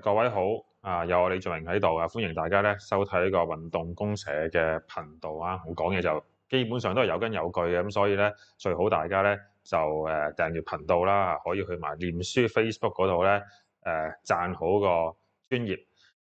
各位好，啊有我李俊明喺度啊，欢迎大家咧收睇呢个运动公社嘅频道啊。我讲嘢就基本上都系有根有据嘅，咁所以咧最好大家咧就诶订阅频道啦，可以去埋念书 Facebook 嗰度咧诶赞好个专业。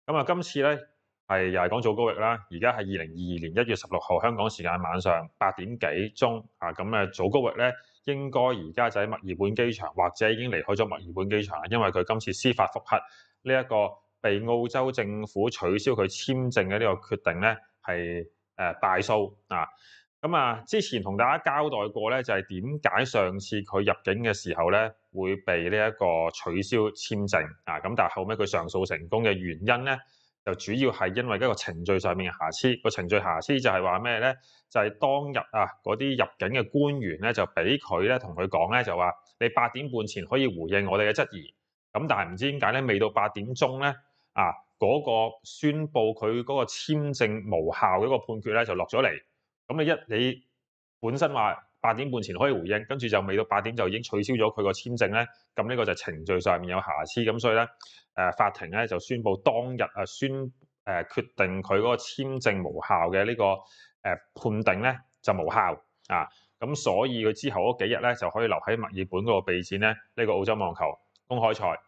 咁啊，今次咧系又系讲早高域啦。而家系二零二二年一月十六号香港时间晚上八点几钟啊。咁啊早高域咧应该而家就喺墨尔本机场或者已经离开咗墨尔本机场因为佢今次司法复核。呢一個被澳洲政府取消佢簽證嘅呢個決定咧，係誒敗訴啊！咁啊，之前同大家交代過咧，就係點解上次佢入境嘅時候咧，會被呢一個取消簽證啊！咁但係後尾佢上訴成功嘅原因咧，就主要係因為一個程序上面嘅瑕疵。個程序瑕疵就係話咩呢？就係當日啊，嗰啲入境嘅官員呢，就俾佢呢同佢講呢，就話你八點半前可以回應我哋嘅質疑。咁但係唔知點解咧，未到八點鐘咧，啊嗰個宣布佢嗰個簽證無效嘅一個判決咧就落咗嚟。咁你一你本身話八點半前可以回應，跟住就未到八點就已經取消咗佢個簽證咧。咁呢個就程序上面有瑕疵。咁所以咧，誒法庭咧就宣布當日誒宣誒決定佢嗰個簽證無效嘅呢個誒判定咧就無效啊。咁所以佢之後嗰幾日咧就可以留喺墨爾本嗰個備戰咧呢個澳洲網球公開賽。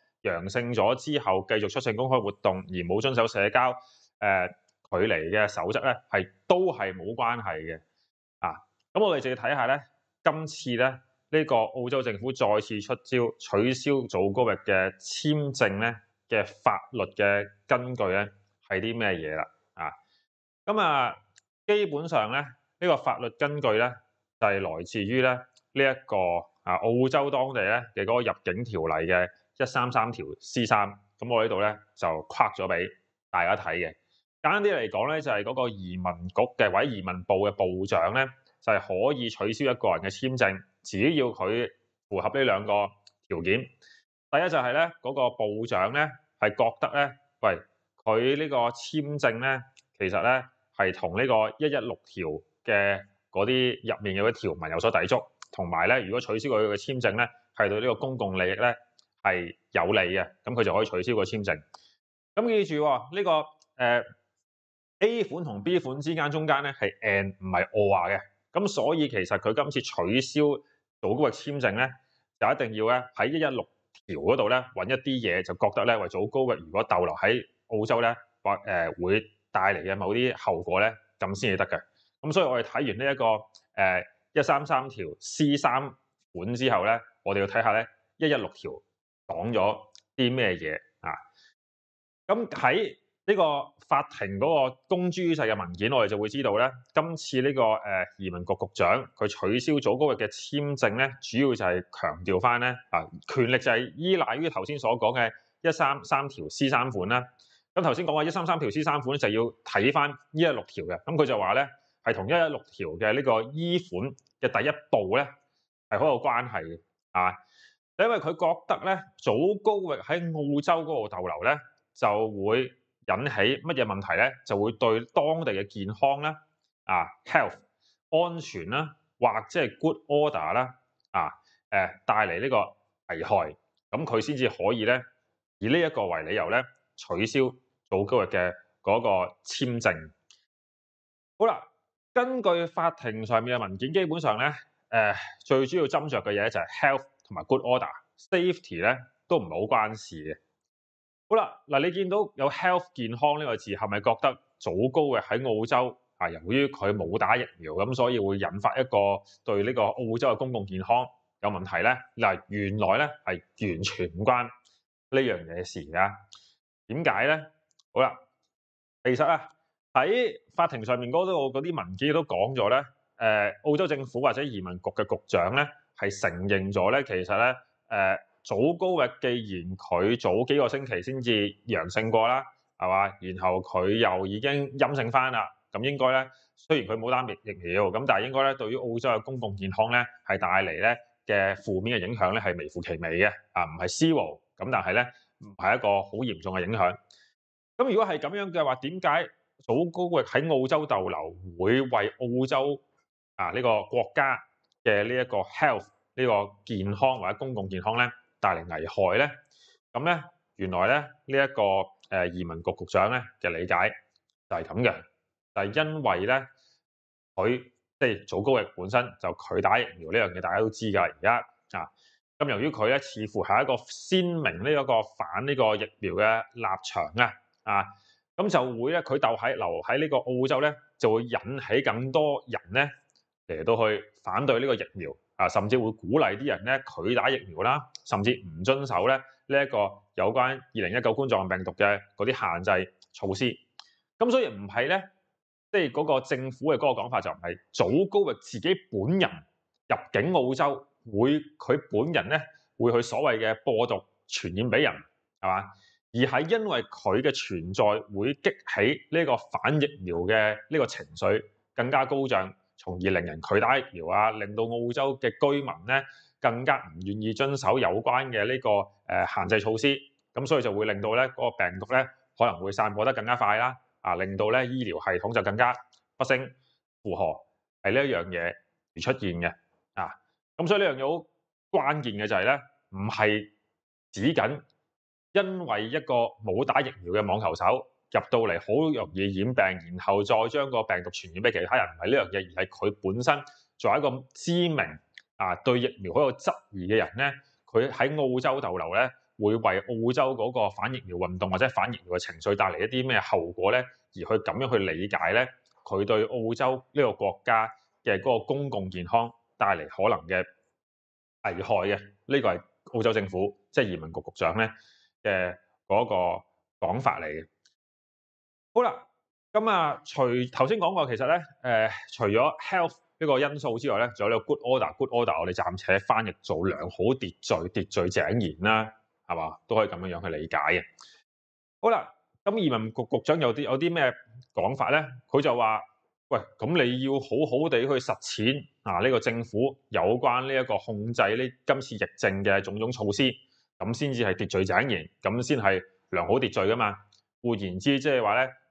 阳性咗之後繼續出席公開活動而冇遵守社交誒距離嘅守則咧，係都係冇關係嘅啊！咁我哋就要睇下咧，今次咧呢個澳洲政府再次出招取消早高日嘅簽證咧嘅法律嘅根據咧係啲咩嘢啦？啊！咁啊，基本上咧呢個法律根據咧就係來自於咧呢一個啊澳洲當地咧嘅嗰個入境條例嘅。一三三條 C 三，咁我呢度咧就框咗俾大家睇嘅。簡單啲嚟講咧，就係嗰個移民局嘅或者移民部嘅部長咧，就係可以取消一個人嘅簽證，只要佢符合呢兩個條件。第一就係咧嗰個部長咧係覺得咧，喂佢呢個簽證咧其實咧係同呢個一一六條嘅嗰啲入面嘅條文有所抵觸，同埋咧如果取消佢嘅簽證咧，係對呢個公共利益咧。係有利嘅，咁佢就可以取消個簽證。咁記住喎、呢個誒 A 款同 B 款之間中間咧係 and 唔係 or 嘅，咁所以其實佢今次取消早高嘅簽證咧，就一定要咧喺一一六條嗰度咧揾一啲嘢，就覺得咧為早高嘅如果逗留喺澳洲咧或誒會帶嚟嘅某啲後果咧，咁先至得嘅。咁所以我哋睇完呢一個誒一三三條 C 三款之後咧，我哋要睇下咧一一六條。講咗啲咩嘢啊？咁喺呢個法庭嗰個公諸于世嘅文件，我哋就會知道咧。今次呢個誒移民局局長佢取消咗高日嘅簽證咧，主要就係強調翻咧啊，權力就係依賴於頭先所講嘅一三三條 C 三款啦。咁頭先講嘅一三三條 C 三款咧，就要睇翻呢一六條嘅。咁佢就話咧，係同一一六條嘅呢個 E 款嘅第一步咧，係好有關係嘅，因為佢覺得咧，早高域喺澳洲嗰個逗留咧，就會引起乜嘢問題咧？就會對當地嘅健康咧、啊 health 安全啦，或者係 good order 啦、啊誒帶嚟呢個危害，咁佢先至可以咧以呢一個為理由咧取消早高域嘅嗰個簽證。好啦，根據法庭上面嘅文件，基本上咧誒最主要斟酌嘅嘢就係 health。同埋 good order，safety 咧都唔系好关事嘅。好啦，嗱你见到有 health 健康呢个字，系咪觉得早高嘅喺澳洲啊？由于佢冇打疫苗，咁所以会引发一个对呢个澳洲嘅公共健康有问题咧？嗱，原来咧系完全唔关呢样嘢事噶。点解咧？好啦，其实啊喺法庭上面嗰度嗰啲文件都讲咗咧，诶，澳洲政府或者移民局嘅局长咧。係承認咗咧，其實咧，誒，早高域既然佢早幾個星期先至陽性過啦，係嘛，然後佢又已經陰性翻啦，咁應該咧，雖然佢冇打疫疫苗，咁但係應該咧，對於澳洲嘅公共健康咧，係帶嚟咧嘅負面嘅影響咧，係微乎其微嘅，啊，唔係 zero，咁但係咧，係一個好嚴重嘅影響。咁如果係咁樣嘅話，點解早高域喺澳洲逗留會為澳洲啊呢個國家？嘅呢一个 health 呢个健康或者公共健康咧，带嚟危害咧，咁咧原來咧呢一个诶移民局局長咧嘅理解就係咁嘅，就系因為咧佢即係早高疫本身就拒打疫苗呢樣嘢，大家都知㗎而家啊，咁由於佢咧似乎係一個鮮明呢一个反呢個疫苗嘅立場啊，啊咁就會咧佢逗喺留喺呢個澳洲咧，就會引起更多人咧。嚟到去反對呢個疫苗啊，甚至會鼓勵啲人咧拒打疫苗啦，甚至唔遵守咧呢一個有關二零一九冠狀病毒嘅嗰啲限制措施。咁所以唔係咧，即係嗰個政府嘅嗰個講法就唔係組高域自己本人入境澳洲會佢本人咧會去所謂嘅播毒傳染俾人係嘛，而係因為佢嘅存在會激起呢個反疫苗嘅呢個情緒更加高漲。從而令人拒打疫苗啊，令到澳洲嘅居民咧更加唔願意遵守有關嘅呢個誒限制措施，咁所以就會令到咧個病毒咧可能會散播得更加快啦，啊，令到咧醫療系統就更加不勝負荷，係呢一樣嘢而出現嘅啊，咁所以呢樣嘢好關鍵嘅就係咧，唔係只緊因為一個冇打疫苗嘅網球手。入到嚟好容易染病，然後再將個病毒傳染俾其他人，唔係呢樣嘢，而係佢本身作為一個知名啊對疫苗好有質疑嘅人咧，佢喺澳洲逗留咧，會為澳洲嗰個反疫苗運動或者反疫苗嘅情緒帶嚟一啲咩後果咧？而去咁樣去理解咧，佢對澳洲呢個國家嘅嗰個公共健康帶嚟可能嘅危害嘅，呢個係澳洲政府即系移民局局長咧嘅嗰個講法嚟嘅。好啦，咁啊，除头先讲过，其实咧，诶，除咗 health 呢个因素之外咧，仲有呢个 good order，good order，我哋暂且翻译做良好秩序、秩序井然啦，系嘛，都可以咁样样去理解嘅。好啦，咁移民局局长有啲有啲咩讲法咧？佢就话：，喂，咁你要好好地去实践啊呢个政府有关呢一个控制呢今次疫症嘅种种措施，咁先至系秩序井然，咁先系良好秩序噶嘛。换言之，即系话咧。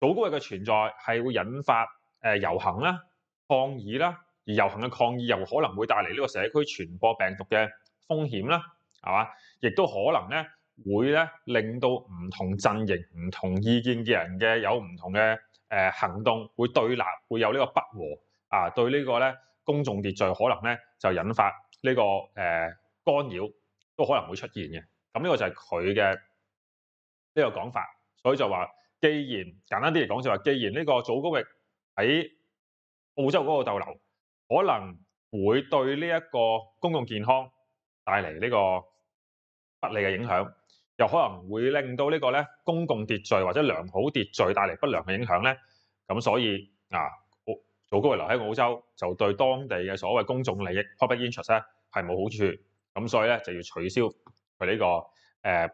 倒高日嘅存在係會引發誒遊行啦、抗議啦，而遊行嘅抗議又可能會帶嚟呢個社區傳播病毒嘅風險啦，係嘛？亦都可能咧會咧令到唔同陣营、唔同意見嘅人嘅有唔同嘅呃、行動，會對立，會有呢個不和啊，對呢個咧公眾秩序可能咧就引發呢個呃、干擾，都可能會出現嘅。咁呢個就係佢嘅呢個講法，所以就話。既然簡單啲嚟講，就話既然呢個祖高域喺澳洲嗰個逗留，可能會對呢一個公共健康帶嚟呢個不利嘅影響，又可能會令到呢個咧公共秩序或者良好秩序帶嚟不良嘅影響咧。咁所以啊，祖高域留喺澳洲就對當地嘅所謂公众利益 public interest 咧係冇好處。咁所以咧就要取消佢呢個誒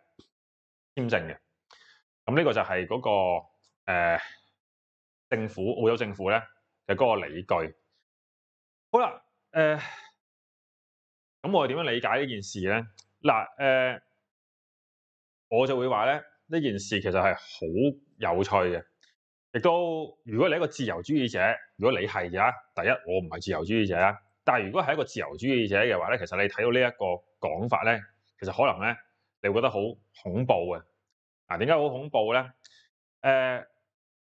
簽證嘅。咁呢个就係嗰个呃、政府澳洲政府咧嘅嗰个理据。好啦，呃，咁我點樣理解呢件事咧？嗱，呃，我就会話咧呢件事其实係好有趣嘅，亦都如果你系一个自由主义者，如果你係啊，第一我唔係自由主义者啊，但係如果係一个自由主义者嘅话咧，其实你睇到呢一个讲法咧，其实可能咧你会觉得好恐怖嘅。啊，点解好恐怖咧？诶，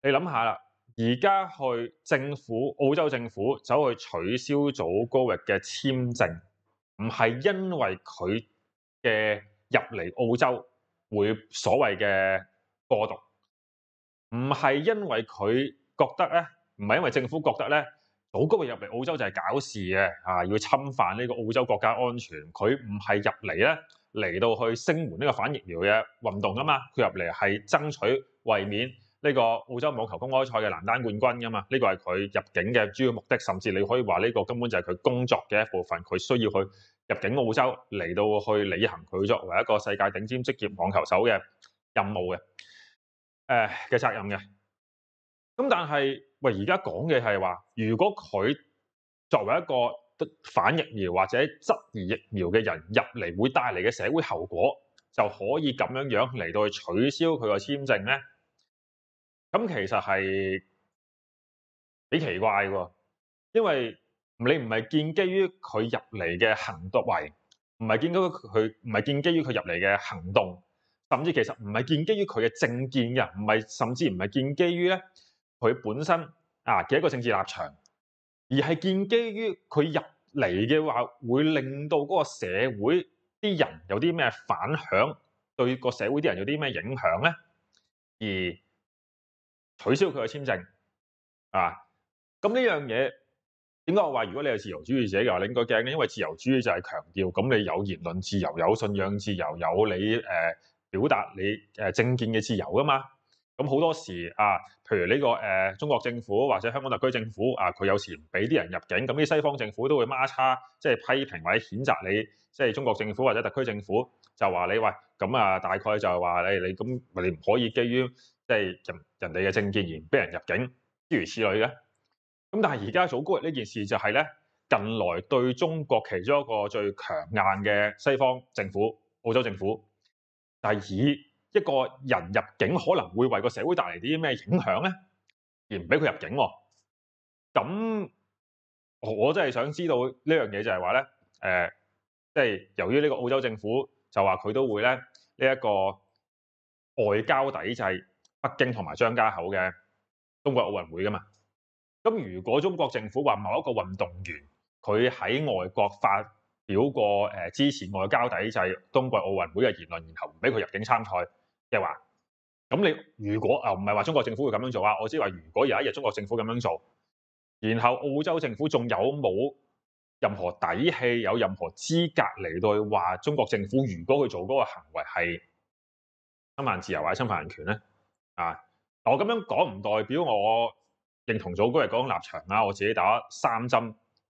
你谂下啦，而家去政府澳洲政府走去取消早高域嘅签证，唔系因为佢嘅入嚟澳洲会所谓嘅过毒」，唔系因为佢觉得咧，唔系因为政府觉得咧，早高域入嚟澳洲就系搞事嘅，啊，要侵犯呢个澳洲国家安全，佢唔系入嚟咧。嚟到去聲援呢個反疫苗嘅運動啊嘛，佢入嚟係爭取為免呢個澳洲網球公開賽嘅男單冠軍啊嘛，呢個係佢入境嘅主要目的，甚至你可以話呢個根本就係佢工作嘅一部分，佢需要去入境澳洲嚟到去履行佢作為一個世界頂尖職業網球手嘅任務嘅，誒嘅責任嘅。咁但係喂，而家講嘅係話，如果佢作為一個反疫苗或者質疑疫苗嘅人入嚟，會帶嚟嘅社會後果，就可以咁樣樣嚟到去取消佢個簽證咧？咁其實係幾奇怪喎，因為你唔係建基於佢入嚟嘅行為，唔係建基於佢，唔係建基於佢入嚟嘅行動，甚至其實唔係建基於佢嘅政見嘅，唔係甚至唔係建基於咧佢本身啊嘅一個政治立場。而係建基於佢入嚟嘅話，會令到嗰個社會啲人有啲咩反響，對個社會啲人有啲咩影響咧？而取消佢嘅簽證啊！咁呢樣嘢點解我話如果你係自由主義者嘅話，你應該驚咧，因為自由主義就係強調咁，你有言論自由、有信仰自由、有你誒表達你誒政見嘅自由噶嘛。咁好多时啊，譬如呢个诶，中国政府或者香港特区政府啊，佢有时唔俾啲人入境，咁啲西方政府都会孖叉，即係批评或者谴责你，即係中国政府或者特区政府，就話你喂，咁啊大概就係話你你咁，你唔可以基于即係人人哋嘅证件而俾人入境，诸如此类嘅。咁但係而家早高呢件事就係咧，近来对中国其中一个最强硬嘅西方政府，澳洲政府，就以。一個人入境可能會為個社會帶嚟啲咩影響咧？而唔俾佢入境喎。咁我真係想知道呢樣嘢就係話咧，誒，即係由於呢個澳洲政府就話佢都會咧呢一個外交抵制北京同埋張家口嘅冬季奧運會噶嘛。咁如果中國政府話某一個運動員佢喺外國發表過誒支持外交抵制冬季奧運會嘅言論，然後唔俾佢入境參賽。即系话，咁你如果啊唔系话中国政府会咁样做啊？我只系话如果有一日中国政府咁样做，然后澳洲政府仲有冇任何底气，有任何资格嚟到话中国政府如果去做嗰个行为系侵犯自由或者侵犯人权咧？啊，我咁样讲唔代表我认同早嗰日嗰种立场啊！我自己打三针。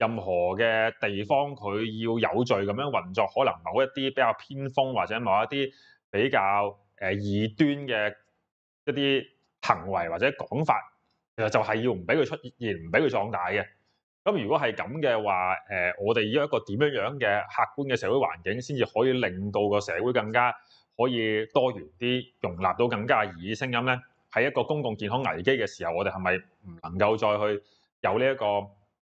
任何嘅地方，佢要有序咁样运作，可能某一啲比较偏锋或者某一啲比较诶异端嘅一啲行为或者讲法，其实就系要唔俾佢出现，唔俾佢壮大嘅。咁如果系咁嘅话，诶，我哋要一个点样样嘅客观嘅社会环境，先至可以令到个社会更加可以多元啲，容纳到更加異異声音咧。喺一个公共健康危机嘅时候，我哋系咪唔能够再去有呢一个？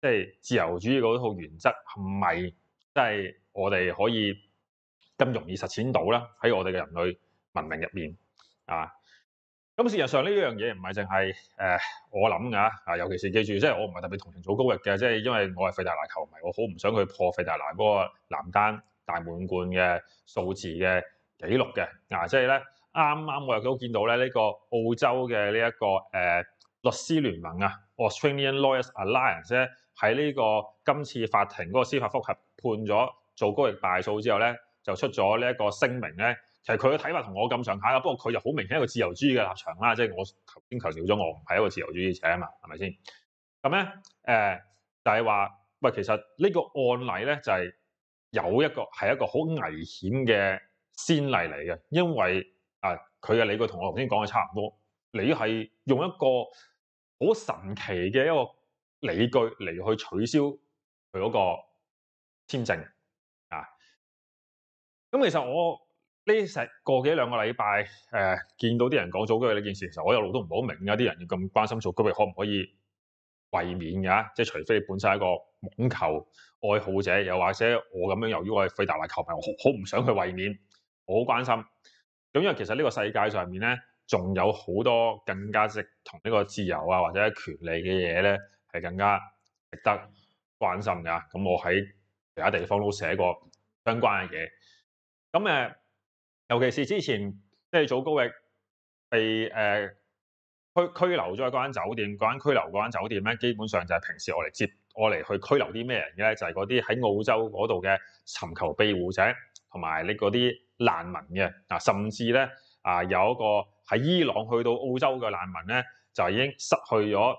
即系自由主义嗰套原则，系咪即系我哋可以咁容易实践到咧？喺我哋嘅人类文明入面啊。咁事实上呢样嘢唔系净系诶我谂噶啊，尤其是记住，即系我唔系特别同情祖高域嘅，即系因为我系费大拿球迷，我好唔想佢破费大拿嗰个男单大满贯嘅数字嘅纪录嘅啊。即系咧，啱啱我亦都见到咧呢个澳洲嘅呢一个诶律师联盟啊，Australian Lawyers Alliance。咧，喺呢個今次法庭嗰個司法覆核判咗做高域大訴之後咧，就出咗呢一個聲明咧。其實佢嘅睇法同我咁上下啦，不過佢就好明顯一個自由主義嘅立場啦。即係我頭先強調咗，我唔係一個自由主義者啊嘛，係咪先？咁咧誒，就係話喂，其實呢個案例咧就係有一個係一個好危險嘅先例嚟嘅，因為啊，佢嘅理據同我頭先講嘅差唔多。你係用一個好神奇嘅一個。理據嚟去取消佢嗰個簽證啊！咁其實我呢成個幾兩個禮拜诶，見到啲人講組居呢件事，其实我一路都唔好明啊。啲人要咁關心組居，可唔可以卫免㗎？即係除非你本身係一個網球愛好者，又或者我咁樣，由於我係費達華球迷，我好唔想去卫免，我好關心。咁因為其實呢個世界上面咧，仲有好多更加值同呢個自由啊或者權利嘅嘢咧。係更加值得關心㗎。咁我喺其他地方都寫過相關嘅嘢。咁誒，尤其是之前即係早高譯被誒拘拘留咗喺嗰間酒店，嗰間拘留嗰間酒店咧，基本上就係平時我嚟接，我嚟去拘留啲咩人嘅咧，就係嗰啲喺澳洲嗰度嘅尋求庇護者，同埋你嗰啲難民嘅啊，甚至咧啊，有一個喺伊朗去到澳洲嘅難民咧，就已經失去咗。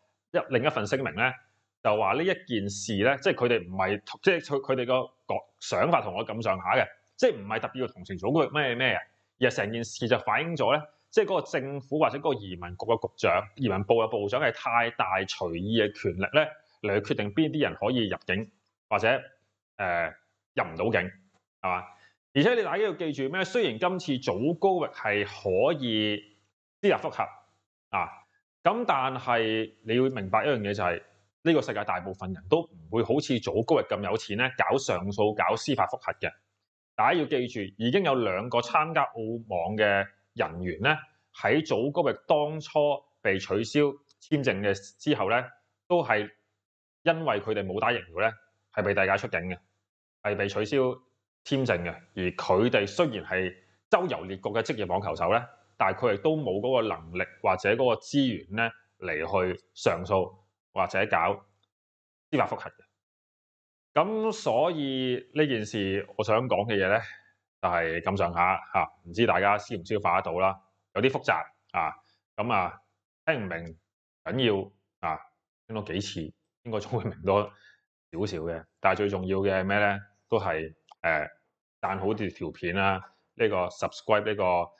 一另一份声明咧，就话呢一件事咧，即系佢哋唔系，即系佢哋个想法同我咁上下嘅，即系唔系特别要同情祖域咩咩啊？而系成件事就反映咗咧，即系嗰个政府或者嗰个移民局嘅局长、移民部嘅部长系太大随意嘅权力咧，嚟去决定边啲人可以入境或者诶入唔到境，系嘛？而且你大家要记住咩？虽然今次祖高域系可以啲入复核啊。咁但係你要明白一樣嘢就係呢個世界大部分人都唔會好似祖高域咁有錢咧，搞上訴、搞司法复核嘅。大家要記住，已經有兩個參加澳網嘅人員咧，喺祖高域當初被取消簽證嘅之後咧，都係因為佢哋冇打疫苗咧，係被家出境嘅，係被取消簽證嘅。而佢哋雖然係周遊列国嘅職業網球手咧。但係佢哋都冇嗰個能力或者嗰個資源咧嚟去上訴或者搞司法複核嘅。咁所以呢件事我想講嘅嘢咧就係咁上下嚇，唔知大家消唔消化得到啦？有啲複雜啊，咁啊聽唔明緊要啊，聽多幾次應該仲會明多少少嘅。但係最重要嘅係咩咧？都係誒贊好條片啦，呢個 subscribe 呢個。